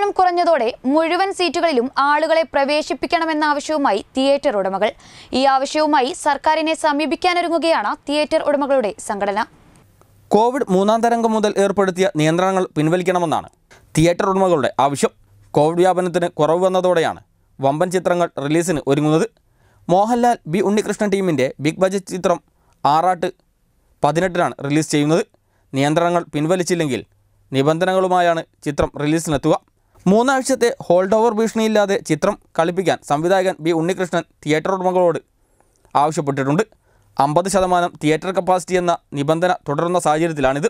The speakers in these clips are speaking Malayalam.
നിക്ഷേപനം കുറഞ്ഞതോടെ മുഴുവൻ സീറ്റുകളിലും ആളുകളെ പ്രവേശിപ്പിക്കണമെന്ന ആവശ്യവുമായി തിയേറ്റർ ഉടമകൾ ഈ ആവശ്യവുമായി സർക്കാരിനെ സമീപിക്കാനൊരുങ്ങുകയാണ് തിയേറ്റർ ഉടമകളുടെ സംഘടന കോവിഡ് മൂന്നാം തരംഗം മുതൽ ഏർപ്പെടുത്തിയ നിയന്ത്രണങ്ങൾ പിൻവലിക്കണമെന്നാണ് തിയേറ്റർ ഉടമകളുടെ ആവശ്യം കോവിഡ് വ്യാപനത്തിന് കുറവ് വന്നതോടെയാണ് വമ്പൻ ചിത്രങ്ങൾ റിലീസിന് ഒരുങ്ങുന്നത് മോഹൻലാൽ ബി ഉണ്ണികൃഷ്ണൻ ടീമിൻ്റെ ബിഗ് ബജറ്റ് ചിത്രം ആറാട്ട് പതിനെട്ടിനാണ് റിലീസ് ചെയ്യുന്നത് നിയന്ത്രണങ്ങൾ പിൻവലിച്ചില്ലെങ്കിൽ നിബന്ധനകളുമായാണ് ചിത്രം റിലീസിനെത്തുക മൂന്നാഴ്ചത്തെ ഹോൾഡ് ഓവർ ഭീഷണിയില്ലാതെ ചിത്രം കളിപ്പിക്കാൻ സംവിധായകൻ ബി ഉണ്ണികൃഷ്ണൻ തിയേറ്റർ ഉടമകളോട് ആവശ്യപ്പെട്ടിട്ടുണ്ട് അമ്പത് ശതമാനം തിയേറ്റർ കപ്പാസിറ്റി എന്ന നിബന്ധന തുടരുന്ന സാഹചര്യത്തിലാണിത്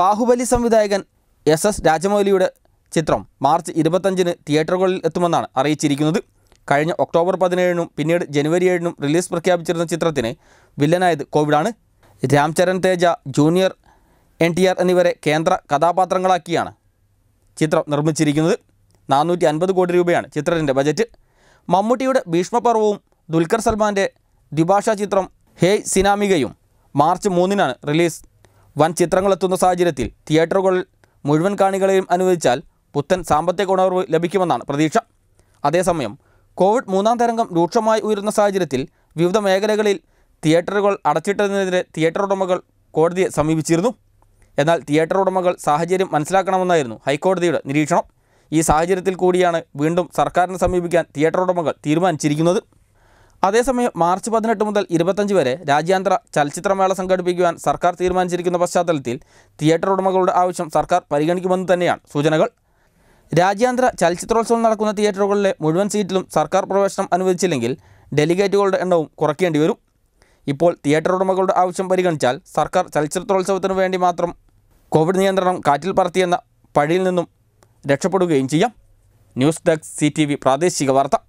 ബാഹുബലി സംവിധായകൻ എസ് എസ് രാജമൗലിയുടെ ചിത്രം മാർച്ച് ഇരുപത്തഞ്ചിന് തിയേറ്ററുകളിൽ എത്തുമെന്നാണ് അറിയിച്ചിരിക്കുന്നത് കഴിഞ്ഞ ഒക്ടോബർ പതിനേഴിനും പിന്നീട് ജനുവരി ഏഴിനും റിലീസ് പ്രഖ്യാപിച്ചിരുന്ന ചിത്രത്തിന് വില്ലനായത് കോവിഡാണ് Ram Charan Teja junior N T R എന്നിവരെ കേന്ദ്ര കഥാപാത്രങ്ങളാക്കിയാണ് ചിത്രം നിർമ്മിച്ചിരിക്കുന്നത് നാനൂറ്റി അൻപത് കോടി രൂപയാണ് ചിത്രത്തിൻ്റെ ബജറ്റ് മമ്മൂട്ടിയുടെ ഭീഷ്മപർവവും ദുൽഖർ സൽമാൻ്റെ ദ്വിഭാഷ ചിത്രം ഹേയ് സിനാമികയും മാർച്ച് മൂന്നിനാണ് റിലീസ് വൻ ചിത്രങ്ങളെത്തുന്ന സാഹചര്യത്തിൽ തിയേറ്ററുകളിൽ മുഴുവൻ കാണികളെയും അനുവദിച്ചാൽ പുത്തൻ സാമ്പത്തിക ഉണർവ് ലഭിക്കുമെന്നാണ് പ്രതീക്ഷ അതേസമയം കോവിഡ് മൂന്നാം തരംഗം രൂക്ഷമായി ഉയരുന്ന സാഹചര്യത്തിൽ വിവിധ മേഖലകളിൽ തിയേറ്ററുകൾ അടച്ചിട്ടതിനെതിരെ തിയേറ്റർ ഉടമകൾ കോടതിയെ സമീപിച്ചിരുന്നു എന്നാൽ തിയേറ്റർ ഉടമകൾ സാഹചര്യം മനസ്സിലാക്കണമെന്നായിരുന്നു ഹൈക്കോടതിയുടെ നിരീക്ഷണം ഈ സാഹചര്യത്തിൽ കൂടിയാണ് വീണ്ടും സർക്കാരിനെ സമീപിക്കാൻ തിയേറ്റർ ഉടമകൾ തീരുമാനിച്ചിരിക്കുന്നത് അതേസമയം മാർച്ച് പതിനെട്ട് മുതൽ ഇരുപത്തഞ്ച് വരെ രാജ്യാന്തര ചലച്ചിത്രമേള സംഘടിപ്പിക്കുവാൻ സർക്കാർ തീരുമാനിച്ചിരിക്കുന്ന പശ്ചാത്തലത്തിൽ തിയേറ്റർ ഉടമകളുടെ ആവശ്യം സർക്കാർ പരിഗണിക്കുമെന്ന് തന്നെയാണ് സൂചനകൾ രാജ്യാന്തര ചലച്ചിത്രോത്സവം നടക്കുന്ന തിയേറ്ററുകളിലെ മുഴുവൻ സീറ്റിലും സർക്കാർ പ്രവേശനം അനുവദിച്ചില്ലെങ്കിൽ ഡെലിഗേറ്റുകളുടെ എണ്ണവും കുറയ്ക്കേണ്ടി വരും ഇപ്പോൾ തിയേറ്റർ ഉടമകളുടെ ആവശ്യം പരിഗണിച്ചാൽ സർക്കാർ ചലച്ചിത്രോത്സവത്തിനു വേണ്ടി മാത്രം കോവിഡ് നിയന്ത്രണം കാറ്റിൽ പറത്തിയെന്ന പഴിയിൽ നിന്നും രക്ഷപ്പെടുകയും ചെയ്യാം ന്യൂസ് ഡെസ്ക് സി പ്രാദേശിക വാർത്ത